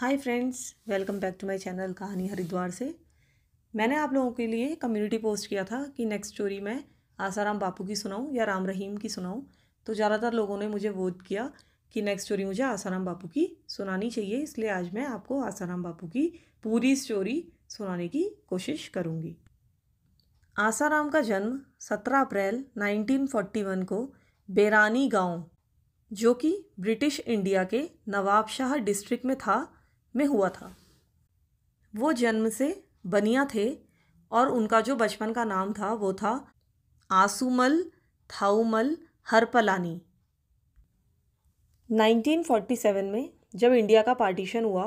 hi friends welcome back to my channel कहानी हरिद्वार से मैंने आप लोगों के लिए कम्युनिटी पोस्ट किया था कि नेक्स्ट स्टोरी मैं आसाराम बापू की सुनाऊं या राम रहीम की सुनाऊं तो ज़्यादातर लोगों ने मुझे वोट किया कि नेक्स्ट स्टोरी मुझे आसाराम बापू की सुनानी चाहिए इसलिए आज मैं आपको आसाराम बापू की पूरी स्टोरी सुनाने की कोशिश करूँगी आसाराम का जन्म सत्रह अप्रैल नाइनटीन को बेरानी गाँव जो कि ब्रिटिश इंडिया के नवाबशाह डिस्ट्रिक्ट में था में हुआ था वो जन्म से बनिया थे और उनका जो बचपन का नाम था वो था आसुमल थाउमल हरपलानी 1947 में जब इंडिया का पार्टीशन हुआ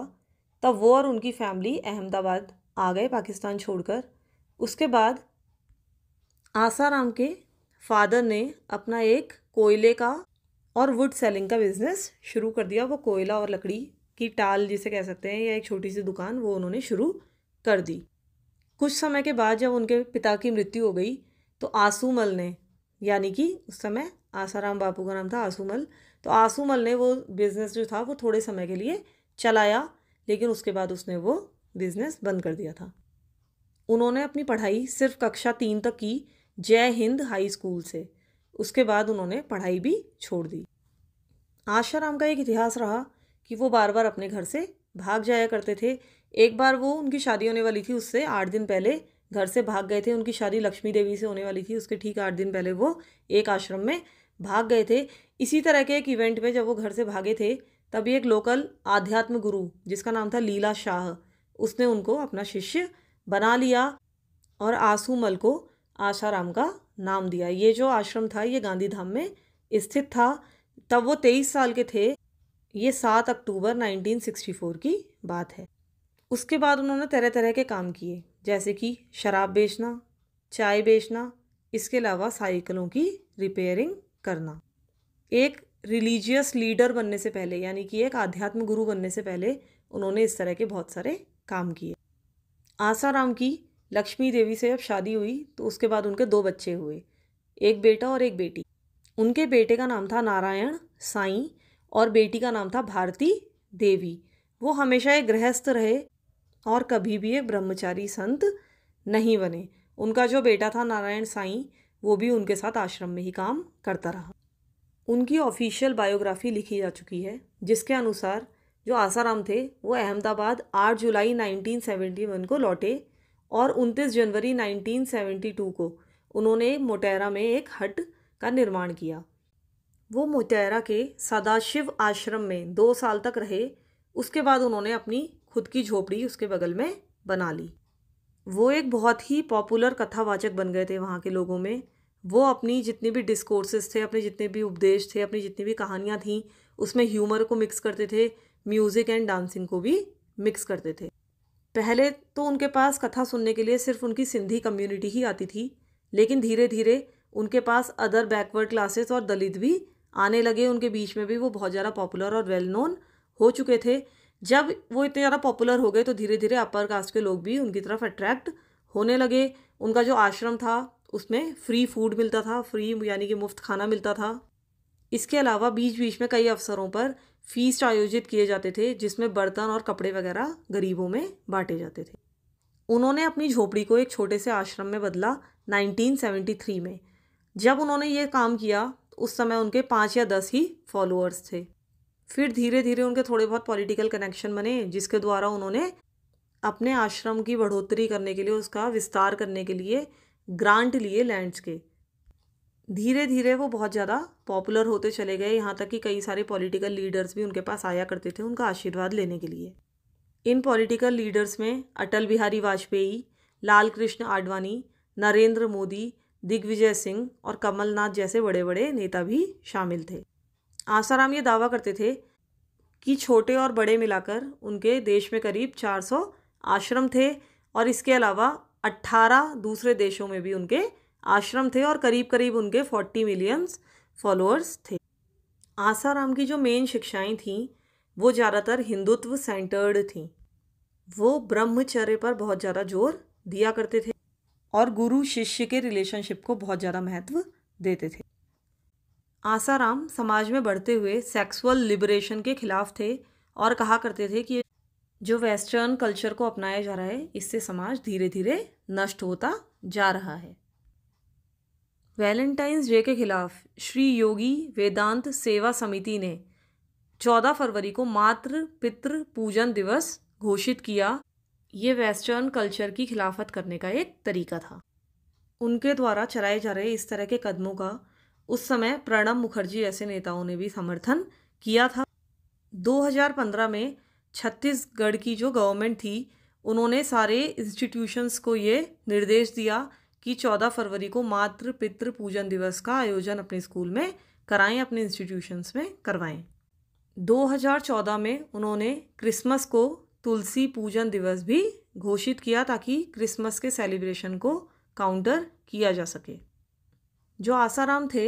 तब वो और उनकी फैमिली अहमदाबाद आ गए पाकिस्तान छोड़कर उसके बाद आसाराम के फादर ने अपना एक कोयले का और वुड सेलिंग का बिज़नेस शुरू कर दिया वो कोयला और लकड़ी की टाल जिसे कह सकते हैं या एक छोटी सी दुकान वो उन्होंने शुरू कर दी कुछ समय के बाद जब उनके पिता की मृत्यु हो गई तो आसूमल ने यानी कि उस समय आसाराम बापू का नाम था आसूमल तो आसूमल ने वो बिज़नेस जो था वो थोड़े समय के लिए चलाया लेकिन उसके बाद उसने वो बिज़नेस बंद कर दिया था उन्होंने अपनी पढ़ाई सिर्फ कक्षा तीन तक की जय हिंद हाई स्कूल से उसके बाद उन्होंने पढ़ाई भी छोड़ दी आशाराम का एक इतिहास रहा कि वो बार बार अपने घर से भाग जाया करते थे एक बार वो उनकी शादी होने वाली थी उससे आठ दिन पहले घर से भाग गए थे उनकी शादी लक्ष्मी देवी से होने वाली थी उसके ठीक आठ दिन पहले वो एक आश्रम में भाग गए थे इसी तरह के एक इवेंट में जब वो घर से भागे थे तभी एक लोकल आध्यात्म गुरु जिसका नाम था लीला शाह उसने उनको अपना शिष्य बना लिया और आसूमल को आशाराम का नाम दिया ये जो आश्रम था ये गांधीधाम में स्थित था तब वो तेईस साल के थे ये सात अक्टूबर 1964 की बात है उसके बाद उन्होंने तरह तरह के काम किए जैसे कि शराब बेचना चाय बेचना इसके अलावा साइकिलों की रिपेयरिंग करना एक रिलीजियस लीडर बनने से पहले यानी कि एक आध्यात्म गुरु बनने से पहले उन्होंने इस तरह के बहुत सारे काम किए आसाराम की लक्ष्मी देवी से जब शादी हुई तो उसके बाद उनके दो बच्चे हुए एक बेटा और एक बेटी उनके बेटे का नाम था नारायण साईं और बेटी का नाम था भारती देवी वो हमेशा एक गृहस्थ रहे और कभी भी एक ब्रह्मचारी संत नहीं बने उनका जो बेटा था नारायण साई वो भी उनके साथ आश्रम में ही काम करता रहा उनकी ऑफिशियल बायोग्राफी लिखी जा चुकी है जिसके अनुसार जो आसाराम थे वो अहमदाबाद 8 जुलाई 1971 को लौटे और 29 जनवरी 1972 को उन्होंने मोटेरा में एक हट का निर्माण किया वो मोतेरा के सदाशिव आश्रम में दो साल तक रहे उसके बाद उन्होंने अपनी खुद की झोपड़ी उसके बगल में बना ली वो एक बहुत ही पॉपुलर कथावाचक बन गए थे वहाँ के लोगों में वो अपनी जितनी भी डिस्कोर्सेस थे अपने जितने भी उपदेश थे अपनी जितनी भी कहानियाँ थीं उसमें ह्यूमर को मिक्स करते थे म्यूज़िक एंड डांसिंग को भी मिक्स करते थे पहले तो उनके पास कथा सुनने के लिए सिर्फ उनकी सिंधी कम्युनिटी ही आती थी लेकिन धीरे धीरे उनके पास अदर बैकवर्ड क्लासेस और दलित भी आने लगे उनके बीच में भी वो बहुत ज़्यादा पॉपुलर और वेल नोन हो चुके थे जब वो इतने ज़्यादा पॉपुलर हो गए तो धीरे धीरे अपर कास्ट के लोग भी उनकी तरफ अट्रैक्ट होने लगे उनका जो आश्रम था उसमें फ्री फूड मिलता था फ्री यानी कि मुफ्त खाना मिलता था इसके अलावा बीच बीच में कई अवसरों पर फीस्ट आयोजित किए जाते थे जिसमें बर्तन और कपड़े वगैरह गरीबों में बांटे जाते थे उन्होंने अपनी झोपड़ी को एक छोटे से आश्रम में बदला 1973 में जब उन्होंने ये काम किया उस समय उनके पाँच या दस ही फॉलोअर्स थे फिर धीरे धीरे उनके थोड़े बहुत पॉलिटिकल कनेक्शन बने जिसके द्वारा उन्होंने अपने आश्रम की बढ़ोतरी करने के लिए उसका विस्तार करने के लिए ग्रांट लिए लैंड्स के धीरे धीरे वो बहुत ज़्यादा पॉपुलर होते चले गए यहाँ तक कि कई सारे पॉलिटिकल लीडर्स भी उनके पास आया करते थे उनका आशीर्वाद लेने के लिए इन पॉलिटिकल लीडर्स में अटल बिहारी वाजपेयी लाल कृष्ण आडवाणी नरेंद्र मोदी दिग्विजय सिंह और कमलनाथ जैसे बड़े बड़े नेता भी शामिल थे आसाराम ये दावा करते थे कि छोटे और बड़े मिलाकर उनके देश में करीब 400 आश्रम थे और इसके अलावा 18 दूसरे देशों में भी उनके आश्रम थे और करीब करीब उनके 40 मिलियंस फॉलोअर्स थे आसाराम की जो मेन शिक्षाएं थीं वो ज़्यादातर हिंदुत्व सेंटर्ड थीं वो ब्रह्मचर्य पर बहुत ज़्यादा जोर दिया करते थे और गुरु शिष्य के रिलेशनशिप को बहुत ज़्यादा महत्व देते थे आसाराम समाज में बढ़ते हुए सेक्सुअल लिबरेशन के खिलाफ थे और कहा करते थे कि जो वेस्टर्न कल्चर को अपनाया जा रहा है इससे समाज धीरे धीरे नष्ट होता जा रहा है वैलेंटाइंस डे के खिलाफ श्री योगी वेदांत सेवा समिति ने 14 फरवरी को मातृ पितृ पूजन दिवस घोषित किया ये वेस्टर्न कल्चर की खिलाफत करने का एक तरीका था उनके द्वारा चलाए जा रहे इस तरह के कदमों का उस समय प्रणब मुखर्जी ऐसे नेताओं ने भी समर्थन किया था 2015 में छत्तीसगढ़ की जो गवर्नमेंट थी उन्होंने सारे इंस्टीट्यूशंस को ये निर्देश दिया कि 14 फरवरी को मातृ पितृ पूजन दिवस का आयोजन अपने स्कूल में कराएं अपने इंस्टीट्यूशंस में करवाएं 2014 में उन्होंने क्रिसमस को तुलसी पूजन दिवस भी घोषित किया ताकि क्रिसमस के सेलिब्रेशन को काउंटर किया जा सके जो आसाराम थे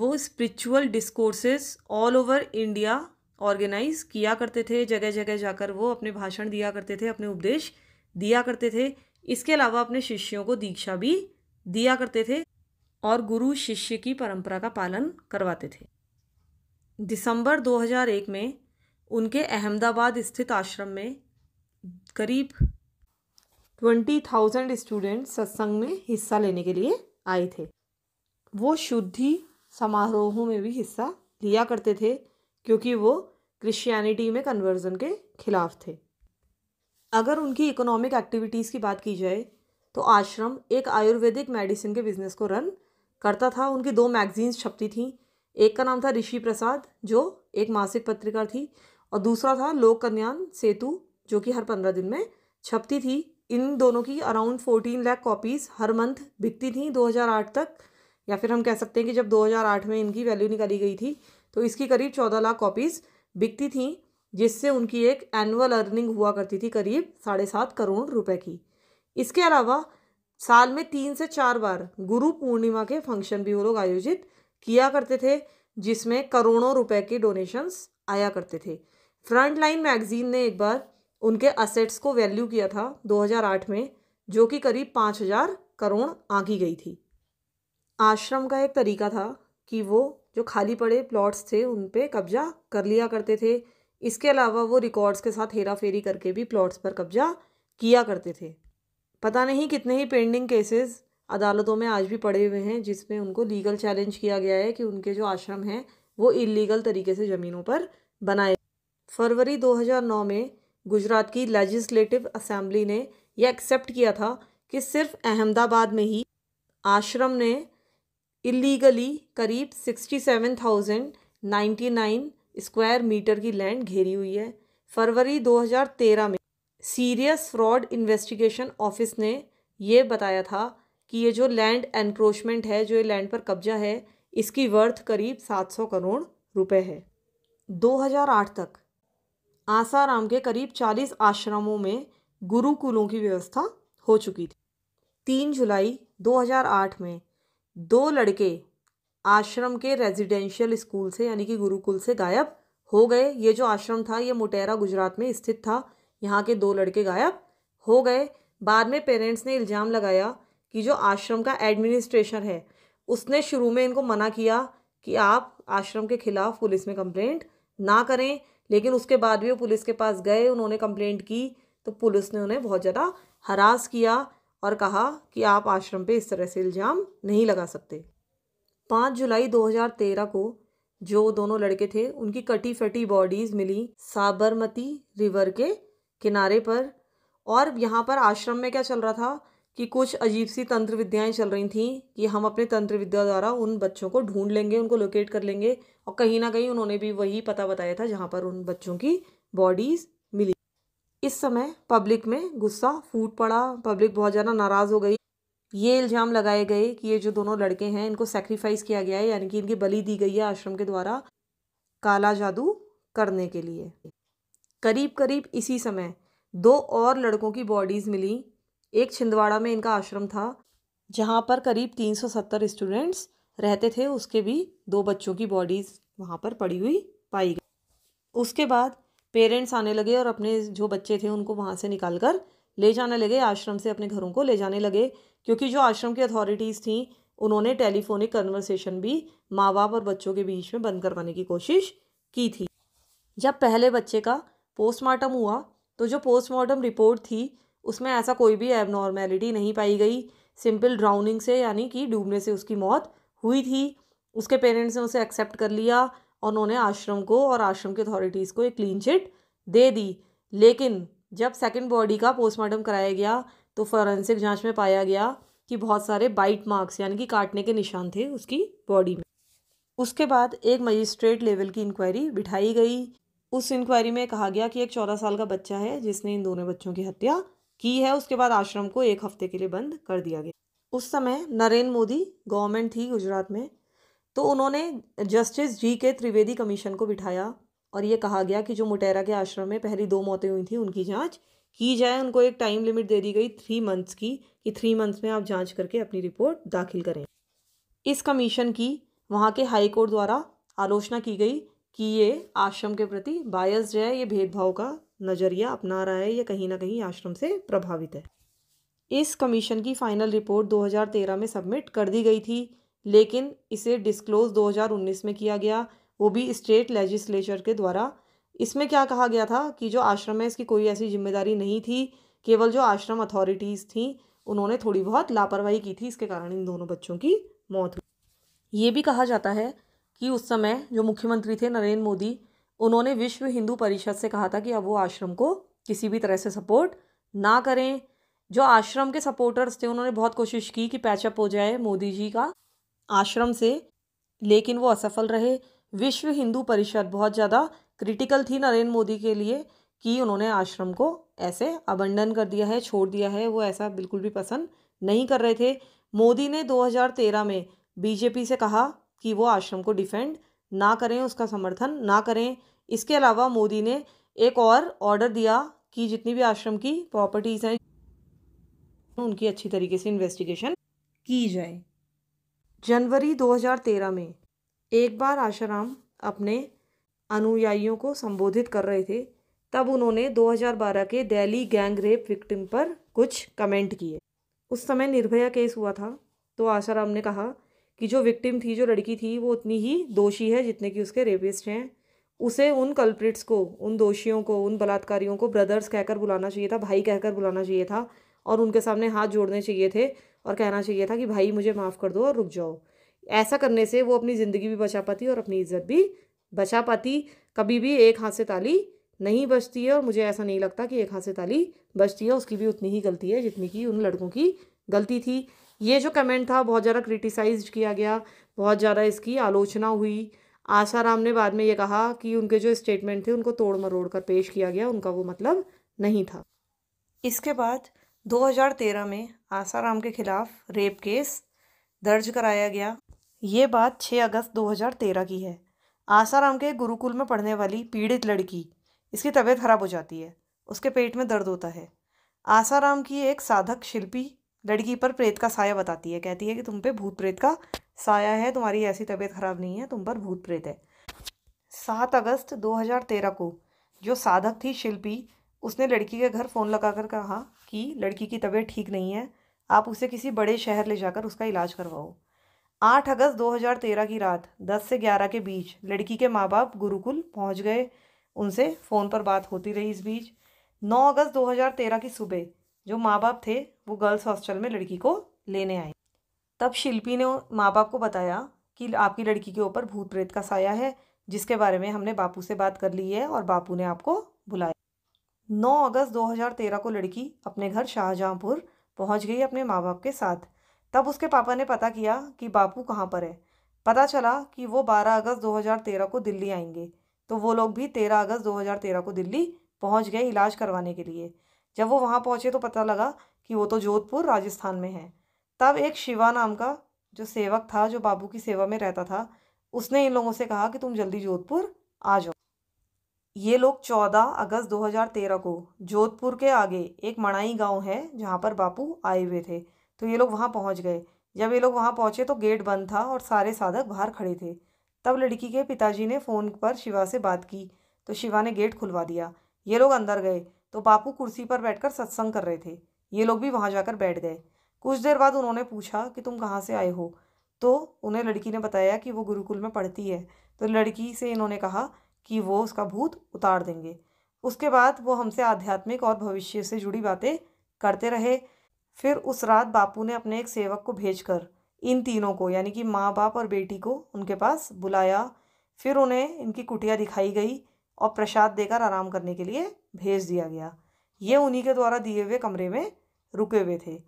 वो spiritual discourses all over India organise किया करते थे जगह जगह जाकर वो अपने भाषण दिया करते थे अपने उपदेश दिया करते थे इसके अलावा अपने शिष्यों को दीक्षा भी दिया करते थे और गुरु शिष्य की परंपरा का पालन करवाते थे दिसंबर 2001 में उनके अहमदाबाद स्थित आश्रम में करीब ट्वेंटी थाउजेंड स्टूडेंट सत्संग में हिस्सा लेने के लिए आए थे वो शुद्धि समारोहों में भी हिस्सा लिया करते थे क्योंकि वो क्रिश्चियनिटी में कन्वर्जन के खिलाफ थे अगर उनकी इकोनॉमिक एक्टिविटीज़ की बात की जाए तो आश्रम एक आयुर्वेदिक मेडिसिन के बिजनेस को रन करता था उनकी दो मैगजीन्स छपती थीं एक का नाम था ऋषि प्रसाद जो एक मासिक पत्रिका थी और दूसरा था लोक कल्याण सेतु जो कि हर पंद्रह दिन में छपती थी इन दोनों की अराउंड फोर्टीन लाख कॉपीज़ हर मंथ बिकती थी 2008 तक या फिर हम कह सकते हैं कि जब 2008 में इनकी वैल्यू निकाली गई थी तो इसकी करीब चौदह लाख कॉपीज़ बिकती थी जिससे उनकी एक एनुअल अर्निंग हुआ करती थी करीब साढ़े सात करोड़ रुपए की इसके अलावा साल में तीन से चार बार गुरु पूर्णिमा के फंक्शन भी वो लोग आयोजित किया करते थे जिसमें करोड़ों रुपए के डोनेशंस आया करते थे फ्रंट लाइन मैगजीन ने एक बार उनके असेट्स को वैल्यू किया था 2008 में जो कि करीब 5000 करोड़ आंकी गई थी आश्रम का एक तरीका था कि वो जो खाली पड़े प्लॉट्स थे उन पर कब्जा कर लिया करते थे इसके अलावा वो रिकॉर्ड्स के साथ हेरा फेरी करके भी प्लॉट्स पर कब्जा किया करते थे पता नहीं कितने ही पेंडिंग केसेस अदालतों में आज भी पड़े हुए हैं जिसमें उनको लीगल चैलेंज किया गया है कि उनके जो आश्रम हैं वो इलीगल तरीके से ज़मीनों पर बनाए फरवरी 2009 में गुजरात की लेजिस्लेटिव असेंबली ने यह एक्सेप्ट किया था कि सिर्फ अहमदाबाद में ही आश्रम ने इलीगली करीब 67,099 स्क्वायर मीटर की लैंड घेरी हुई है फरवरी 2013 में सीरियस फ्रॉड इन्वेस्टिगेशन ऑफिस ने ये बताया था कि ये जो लैंड एनक्रोचमेंट है जो ये लैंड पर कब्जा है इसकी वर्थ करीब 700 करोड़ रुपए है 2008 तक आसाराम के करीब 40 आश्रमों में गुरुकुलों की व्यवस्था हो चुकी थी तीन जुलाई 2008 में दो लड़के आश्रम के रेजिडेंशियल स्कूल से यानी कि गुरुकुल से गायब हो गए ये जो आश्रम था ये मोटेरा गुजरात में स्थित था यहाँ के दो लड़के गायब हो गए बाद में पेरेंट्स ने इल्ज़ाम लगाया कि जो आश्रम का एडमिनिस्ट्रेशन है उसने शुरू में इनको मना किया कि आप आश्रम के खिलाफ पुलिस में कंप्लेंट ना करें लेकिन उसके बाद भी वो पुलिस के पास गए उन्होंने कंप्लेंट की तो पुलिस ने उन्हें बहुत ज़्यादा हरास किया और कहा कि आप आश्रम पे इस तरह से इल्ज़ाम नहीं लगा सकते पाँच जुलाई 2013 को जो दोनों लड़के थे उनकी कटी फटी बॉडीज़ मिली साबरमती रिवर के किनारे पर और यहाँ पर आश्रम में क्या चल रहा था कि कुछ अजीब सी तंत्र विद्याएँ चल रही थीं कि हम अपने तंत्र विद्या द्वारा उन बच्चों को ढूंढ लेंगे उनको लोकेट कर लेंगे और कहीं ना कहीं उन्होंने भी वही पता बताया था जहाँ पर उन बच्चों की बॉडीज़ मिली इस समय पब्लिक में गुस्सा फूट पड़ा पब्लिक बहुत ज़्यादा नाराज़ हो गई ये इल्ज़ाम लगाए गए कि ये जो दोनों लड़के हैं इनको सेक्रीफाइस किया गया है यानी कि इनकी बलि दी गई है आश्रम के द्वारा काला जादू करने के लिए करीब करीब इसी समय दो और लड़कों की बॉडीज़ मिली एक छिंदवाड़ा में इनका आश्रम था जहाँ पर करीब 370 स्टूडेंट्स रहते थे उसके भी दो बच्चों की बॉडीज़ वहाँ पर पड़ी हुई पाई गई उसके बाद पेरेंट्स आने लगे और अपने जो बच्चे थे उनको वहाँ से निकाल कर ले जाने लगे आश्रम से अपने घरों को ले जाने लगे क्योंकि जो आश्रम की अथॉरिटीज़ थी उन्होंने टेलीफोनिक कन्वर्सेशन भी माँ बाप और बच्चों के बीच में बंद करवाने की कोशिश की थी जब पहले बच्चे का पोस्टमार्टम हुआ तो जो पोस्टमार्टम रिपोर्ट थी उसमें ऐसा कोई भी एबनॉर्मेलिटी नहीं पाई गई सिंपल ड्राउनिंग से यानी कि डूबने से उसकी मौत हुई थी उसके पेरेंट्स ने उसे एक्सेप्ट कर लिया और उन्होंने आश्रम को और आश्रम की अथॉरिटीज़ को एक क्लीन चिट दे दी लेकिन जब सेकंड बॉडी का पोस्टमार्टम कराया गया तो फॉरेंसिक जांच में पाया गया कि बहुत सारे बाइट मार्क्स यानी कि काटने के निशान थे उसकी बॉडी में उसके बाद एक मजिस्ट्रेट लेवल की इंक्वायरी बिठाई गई उस इंक्वायरी में कहा गया कि एक चौदह साल का बच्चा है जिसने इन दोनों बच्चों की हत्या की है उसके बाद आश्रम को एक हफ्ते के लिए बंद कर दिया गया उस समय नरेंद्र मोदी गवर्नमेंट थी गुजरात में तो उन्होंने जस्टिस जी के त्रिवेदी कमीशन को बिठाया और ये कहा गया कि जो मुटेरा के आश्रम में पहली दो मौतें हुई थी उनकी जांच की जाए उनको एक टाइम लिमिट दे दी गई थ्री मंथ्स की कि थ्री मंथ्स में आप जांच करके अपनी रिपोर्ट दाखिल करें इस कमीशन की वहाँ के हाई कोर्ट द्वारा आलोचना की गई कि ये आश्रम के प्रति बायस जो है ये भेदभाव का नज़रिया अपना रहा है या कहीं ना कहीं आश्रम से प्रभावित है इस कमीशन की फाइनल रिपोर्ट 2013 में सबमिट कर दी गई थी लेकिन इसे डिस्क्लोज 2019 में किया गया वो भी स्टेट लेजिस्लेचर के द्वारा इसमें क्या कहा गया था कि जो आश्रम है इसकी कोई ऐसी जिम्मेदारी नहीं थी केवल जो आश्रम अथॉरिटीज़ थी उन्होंने थोड़ी बहुत लापरवाही की थी इसके कारण इन दोनों बच्चों की मौत हुई ये भी कहा जाता है कि उस समय जो मुख्यमंत्री थे नरेंद्र मोदी उन्होंने विश्व हिंदू परिषद से कहा था कि अब वो आश्रम को किसी भी तरह से सपोर्ट ना करें जो आश्रम के सपोर्टर्स थे उन्होंने बहुत कोशिश की कि पैचअप हो जाए मोदी जी का आश्रम से लेकिन वो असफल रहे विश्व हिंदू परिषद बहुत ज़्यादा क्रिटिकल थी नरेंद्र मोदी के लिए कि उन्होंने आश्रम को ऐसे अबंडन कर दिया है छोड़ दिया है वो ऐसा बिल्कुल भी पसंद नहीं कर रहे थे मोदी ने 2013 में बीजेपी से कहा कि वो आश्रम को डिफेंड ना करें उसका समर्थन ना करें इसके अलावा मोदी ने एक और ऑर्डर दिया कि जितनी भी आश्रम की प्रॉपर्टीज़ हैं उनकी अच्छी तरीके से इन्वेस्टिगेशन की जाए जनवरी 2013 में एक बार आशाराम अपने अनुयायियों को संबोधित कर रहे थे तब उन्होंने 2012 के दिल्ली गैंग रेप विक्टिम पर कुछ कमेंट किए उस समय निर्भया केस हुआ था तो आशाराम ने कहा कि जो विक्टिम थी जो लड़की थी वो उतनी ही दोषी है जितने की उसके रेपिस्ट हैं उसे उन कल्प्रिट्स को उन दोषियों को उन बलात्कारियों को ब्रदर्स कहकर बुलाना चाहिए था भाई कहकर बुलाना चाहिए था और उनके सामने हाथ जोड़ने चाहिए थे और कहना चाहिए था कि भाई मुझे माफ़ कर दो और रुक जाओ ऐसा करने से वो अपनी ज़िंदगी भी बचा पाती और अपनी इज्जत भी बचा पाती कभी भी एक हाथ से ताली नहीं बचती है और मुझे ऐसा नहीं लगता कि एक हाथ से ताली बचती है उसकी भी उतनी ही गलती है जितनी कि उन लड़कों की गलती थी ये जो कमेंट था बहुत ज़्यादा क्रिटिसाइज किया गया बहुत ज़्यादा इसकी आलोचना हुई आसाराम ने बाद में ये कहा कि उनके जो स्टेटमेंट थे उनको तोड़ मरोड़ कर पेश किया गया उनका वो मतलब नहीं था इसके बाद 2013 में आसाराम के खिलाफ रेप केस दर्ज कराया गया ये बात 6 अगस्त 2013 की है आसाराम के गुरुकुल में पढ़ने वाली पीड़ित लड़की इसकी तबीयत खराब हो जाती है उसके पेट में दर्द होता है आसाराम की एक साधक शिल्पी लड़की पर प्रेत का साया बताती है कहती है कि तुम पे भूत प्रेत का साया है तुम्हारी ऐसी तबीयत खराब नहीं है तुम पर भूत प्रेत है सात अगस्त 2013 को जो साधक थी शिल्पी उसने लड़की के घर फ़ोन लगाकर कहा कि लड़की की तबीयत ठीक नहीं है आप उसे किसी बड़े शहर ले जाकर उसका इलाज करवाओ आठ अगस्त 2013 की रात दस से ग्यारह के बीच लड़की के माँ बाप गुरुकुल पहुँच गए उनसे फ़ोन पर बात होती रही इस बीच नौ अगस्त 2013 की सुबह जो माँ बाप थे वो गर्ल्स हॉस्टल में लड़की को लेने आई तब शिल्पी ने माँ बाप को बताया कि आपकी लड़की के ऊपर भूत प्रेत का साया है जिसके बारे में हमने बापू से बात कर ली है और बापू ने आपको बुलाया 9 अगस्त 2013 को लड़की अपने घर शाहजहाँपुर पहुंच गई अपने माँ बाप के साथ तब उसके पापा ने पता किया कि बापू कहाँ पर है पता चला कि वो 12 अगस्त 2013 को दिल्ली आएंगे तो वो लोग भी 13 अगस्त 2013 को दिल्ली पहुंच गए इलाज करवाने के लिए जब वो वहाँ पहुँचे तो पता लगा कि वो तो जोधपुर राजस्थान में है तब एक शिवा नाम का जो सेवक था जो बाबू की सेवा में रहता था उसने इन लोगों से कहा कि तुम जल्दी जोधपुर आ जाओ ये लोग 14 अगस्त 2013 को जोधपुर के आगे एक मणाई गांव है जहाँ पर बापू आए हुए थे तो ये लोग वहाँ पहुँच गए जब ये लोग वहाँ पहुँचे तो गेट बंद था और सारे साधक बाहर खड़े थे तब लड़की के पिताजी ने फ़ोन पर शिवा से बात की तो शिवा ने गेट खुलवा दिया ये लोग अंदर गए तो बापू कुर्सी पर बैठकर सत्संग कर रहे थे ये लोग भी वहाँ जाकर बैठ गए कुछ देर बाद उन्होंने पूछा कि तुम कहाँ से आए हो तो उन्हें लड़की ने बताया कि वो गुरुकुल में पढ़ती है तो लड़की से इन्होंने कहा कि वो उसका भूत उतार देंगे उसके बाद वो हमसे आध्यात्मिक और भविष्य से जुड़ी बातें करते रहे फिर उस रात बापू ने अपने एक सेवक को भेजकर इन तीनों को यानी कि माँ बाप और बेटी को उनके पास बुलाया फिर उन्हें इनकी कुटिया दिखाई गई और प्रसाद देकर आराम करने के लिए भेज दिया गया ये उन्हीं के द्वारा दिए हुए कमरे में रुके हुए थे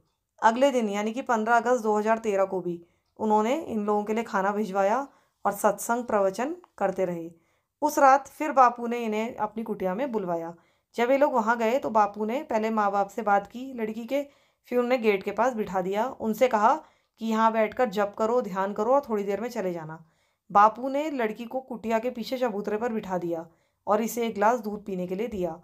अगले दिन यानी कि पंद्रह अगस्त 2013 को भी उन्होंने इन लोगों के लिए खाना भिजवाया और सत्संग प्रवचन करते रहे उस रात फिर बापू ने इन्हें अपनी कुटिया में बुलवाया जब ये लोग वहाँ गए तो बापू ने पहले माँ बाप से बात की लड़की के फिर उन्हें गेट के पास बिठा दिया उनसे कहा कि यहाँ कर जप करो ध्यान करो और थोड़ी देर में चले जाना बापू ने लड़की को कुटिया के पीछे चबूतरे पर बिठा दिया और इसे एक गिलास दूध पीने के लिए दिया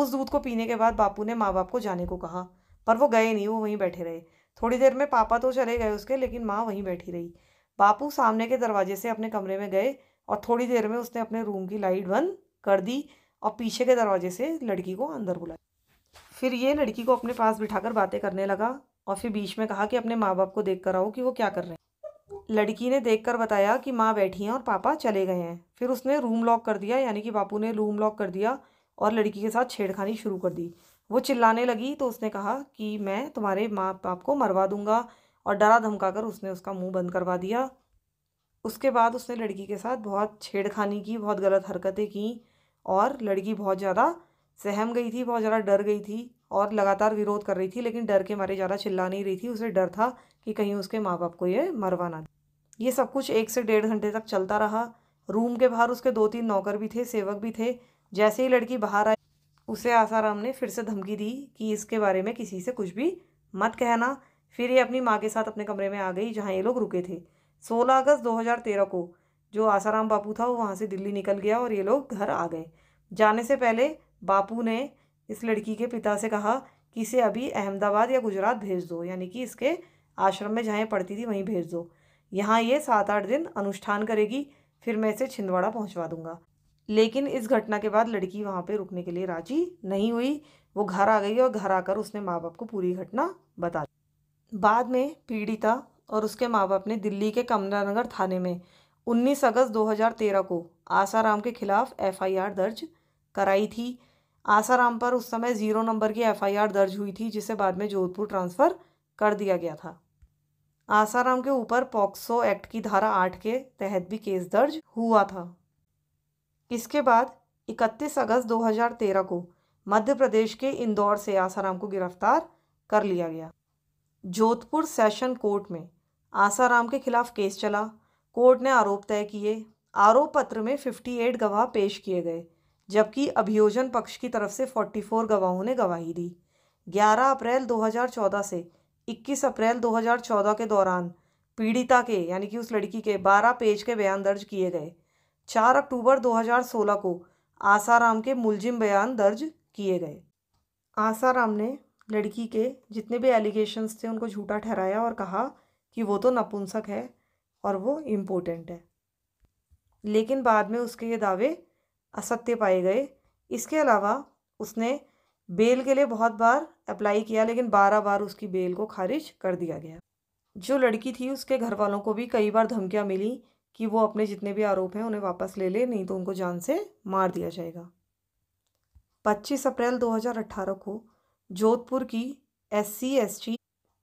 उस दूध को पीने के बाद बापू ने माँ बाप को जाने को कहा पर वो गए नहीं वो वहीं बैठे रहे थोड़ी देर में पापा तो चले गए उसके लेकिन माँ वहीं बैठी रही बापू सामने के दरवाजे से अपने कमरे में गए और थोड़ी देर में उसने अपने रूम की लाइट बंद कर दी और पीछे के दरवाजे से लड़की को अंदर बुलाया फिर ये लड़की को अपने पास बिठाकर बातें करने लगा और फिर बीच में कहा कि अपने माँ बाप को देख कर आओ कि वो क्या कर रहे हैं लड़की ने देखकर बताया कि माँ बैठी हैं और पापा चले गए हैं फिर उसने रूम लॉक कर दिया यानी कि बापू ने रूम लॉक कर दिया और लड़की के साथ छेड़खानी शुरू कर दी वो चिल्लाने लगी तो उसने कहा कि मैं तुम्हारे माँ बाप को मरवा दूंगा और डरा धमका कर उसने उसका मुंह बंद करवा दिया उसके बाद उसने लड़की के साथ बहुत छेड़खानी की बहुत गलत हरकतें की और लड़की बहुत ज़्यादा सहम गई थी बहुत ज़्यादा डर गई थी और लगातार विरोध कर रही थी लेकिन डर के मारे ज़्यादा चिल्ला नहीं रही थी उसे डर था कि कहीं उसके माँ बाप को ये मरवा ना ये सब कुछ एक से डेढ़ घंटे तक चलता रहा रूम के बाहर उसके दो तीन नौकर भी थे सेवक भी थे जैसे ही लड़की बाहर आई उसे आसाराम ने फिर से धमकी दी कि इसके बारे में किसी से कुछ भी मत कहना फिर ये अपनी माँ के साथ अपने कमरे में आ गई जहाँ ये लोग रुके थे 16 अगस्त 2013 को जो आसाराम बापू था वो वहाँ से दिल्ली निकल गया और ये लोग घर आ गए जाने से पहले बापू ने इस लड़की के पिता से कहा कि इसे अभी अहमदाबाद या गुजरात भेज दो यानी कि इसके आश्रम में जहाँ पढ़ती थी वहीं भेज दो यहाँ ये सात आठ दिन अनुष्ठान करेगी फिर मैं इसे छिंदवाड़ा पहुँचवा दूंगा लेकिन इस घटना के बाद लड़की वहाँ पर रुकने के लिए राजी नहीं हुई वो घर आ गई और घर आकर उसने माँ बाप को पूरी घटना बता दी बाद में पीड़िता और उसके माँ बाप ने दिल्ली के नगर थाने में 19 अगस्त 2013 को आसाराम के खिलाफ एफआईआर दर्ज कराई थी आसाराम पर उस समय ज़ीरो नंबर की एफआईआर दर्ज हुई थी जिसे बाद में जोधपुर ट्रांसफ़र कर दिया गया था आसाराम के ऊपर पॉक्सो एक्ट की धारा आठ के तहत भी केस दर्ज हुआ था इसके बाद 31 अगस्त 2013 को मध्य प्रदेश के इंदौर से आसाराम को गिरफ्तार कर लिया गया जोधपुर सेशन कोर्ट में आसाराम के खिलाफ केस चला कोर्ट ने आरोप तय किए आरोप पत्र में 58 गवाह पेश किए गए जबकि अभियोजन पक्ष की तरफ से 44 गवाहों ने गवाही दी 11 अप्रैल 2014 से 21 अप्रैल 2014 के दौरान पीड़िता के यानी कि उस लड़की के 12 पेज के बयान दर्ज किए गए 4 अक्टूबर 2016 को आसाराम के मुलजिम बयान दर्ज किए गए आसाराम ने लड़की के जितने भी एलिगेशंस थे उनको झूठा ठहराया और कहा कि वो तो नपुंसक है और वो इम्पोर्टेंट है लेकिन बाद में उसके ये दावे असत्य पाए गए इसके अलावा उसने बेल के लिए बहुत बार अप्लाई किया लेकिन बारह बार उसकी बेल को खारिज कर दिया गया जो लड़की थी उसके घर वालों को भी कई बार धमकियाँ मिली कि वो अपने जितने भी आरोप हैं उन्हें वापस ले ले नहीं तो उनको जान से मार दिया जाएगा 25 अप्रैल 2018 को जोधपुर की एस सी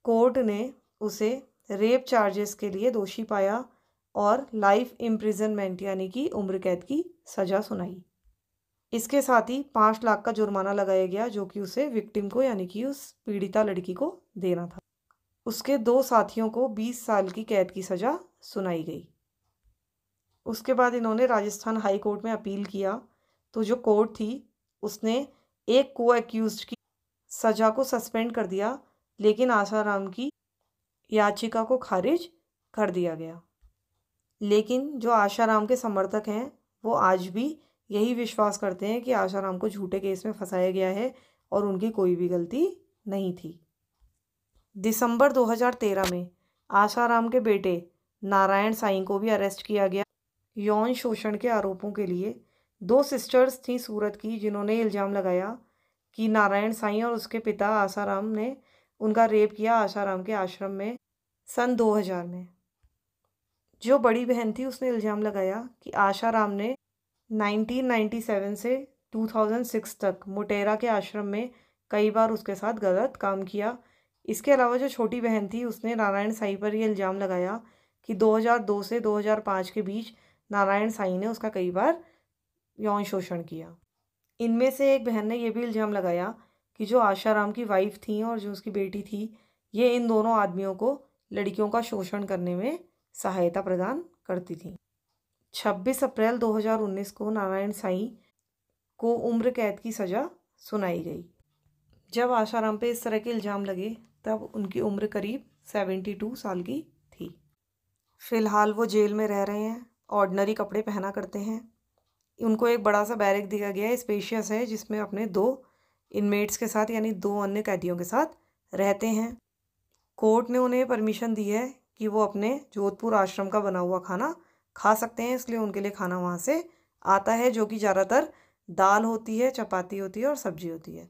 कोर्ट ने उसे रेप चार्जेस के लिए दोषी पाया और लाइफ इम्प्रिजनमेंट यानी कि उम्र कैद की सज़ा सुनाई इसके साथ ही पाँच लाख का जुर्माना लगाया गया जो कि उसे विक्टिम को यानी कि उस पीड़िता लड़की को देना था उसके दो साथियों को बीस साल की कैद की सज़ा सुनाई गई उसके बाद इन्होंने राजस्थान हाई कोर्ट में अपील किया तो जो कोर्ट थी उसने एक को एक्यूज की सज़ा को सस्पेंड कर दिया लेकिन आसाराम की याचिका को खारिज कर दिया गया लेकिन जो आशाराम के समर्थक हैं वो आज भी यही विश्वास करते हैं कि आशाराम को झूठे केस में फंसाया गया है और उनकी कोई भी गलती नहीं थी दिसंबर 2013 में आशाराम के बेटे नारायण साई को भी अरेस्ट किया गया यौन शोषण के आरोपों के लिए दो सिस्टर्स थीं सूरत की जिन्होंने इल्ज़ाम लगाया कि नारायण साई और उसके पिता आशाराम ने उनका रेप किया आशाराम के आश्रम में सन 2000 में जो बड़ी बहन थी उसने इल्ज़ाम लगाया कि आशाराम ने 1997 से 2006 तक मोटेरा के आश्रम में कई बार उसके साथ गलत काम किया इसके अलावा जो छोटी बहन थी उसने नारायण साई पर यह इल्ज़ाम लगाया कि 2002 से 2005 के बीच नारायण साई ने उसका कई बार यौन शोषण किया इनमें से एक बहन ने यह भी इल्ज़ाम लगाया कि जो आशाराम की वाइफ थी और जो उसकी बेटी थी ये इन दोनों आदमियों को लड़कियों का शोषण करने में सहायता प्रदान करती थी 26 अप्रैल 2019 को नारायण साई को उम्र कैद की सज़ा सुनाई गई जब आशाराम पे इस तरह के इल्ज़ाम लगे तब उनकी उम्र करीब 72 साल की थी फ़िलहाल वो जेल में रह रहे हैं ऑर्डनरी कपड़े पहना करते हैं उनको एक बड़ा सा बैरक दिया गया है स्पेशियस है जिसमें अपने दो इनमेट्स के साथ यानी दो अन्य कैदियों के साथ रहते हैं कोर्ट ने उन्हें परमिशन दी है कि वो अपने जोधपुर आश्रम का बना हुआ खाना खा सकते हैं इसलिए उनके लिए खाना वहाँ से आता है जो कि ज़्यादातर दाल होती है चपाती होती है और सब्जी होती है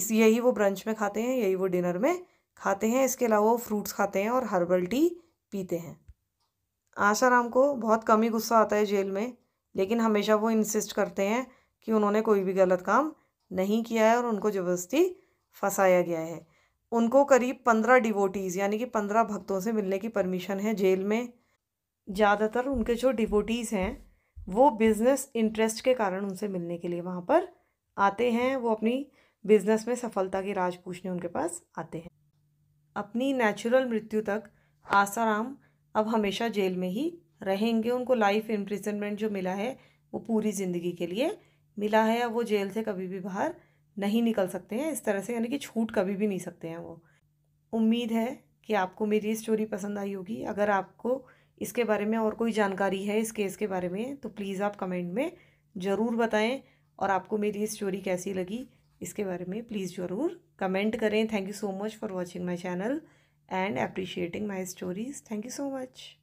इस यही वो ब्रंच में खाते हैं यही वो डिनर में खाते हैं इसके अलावा वो फ्रूट्स खाते हैं और हर्बल टी पीते हैं आशाराम को बहुत कम ही गुस्सा आता है जेल में लेकिन हमेशा वो इंसिस्ट करते हैं कि उन्होंने कोई भी गलत काम नहीं किया है और उनको ज़बरदस्ती फंसाया गया है उनको करीब पंद्रह डिवोटीज़ यानी कि पंद्रह भक्तों से मिलने की परमिशन है जेल में ज़्यादातर उनके जो डिवोटीज़ हैं वो बिज़नेस इंटरेस्ट के कारण उनसे मिलने के लिए वहाँ पर आते हैं वो अपनी बिज़नेस में सफलता की राज पूछने उनके पास आते हैं अपनी नेचुरल मृत्यु तक आसाराम अब हमेशा जेल में ही रहेंगे उनको लाइफ इम्प्रिजनमेंट जो मिला है वो पूरी ज़िंदगी के लिए मिला है अब वो जेल से कभी भी बाहर नहीं निकल सकते हैं इस तरह से यानी कि छूट कभी भी नहीं सकते हैं वो उम्मीद है कि आपको मेरी स्टोरी पसंद आई होगी अगर आपको इसके बारे में और कोई जानकारी है इस केस के बारे में तो प्लीज़ आप कमेंट में ज़रूर बताएं और आपको मेरी ये स्टोरी कैसी लगी इसके बारे में प्लीज़ ज़रूर कमेंट करें thank you so much for watching my channel and appreciating my stories thank you so much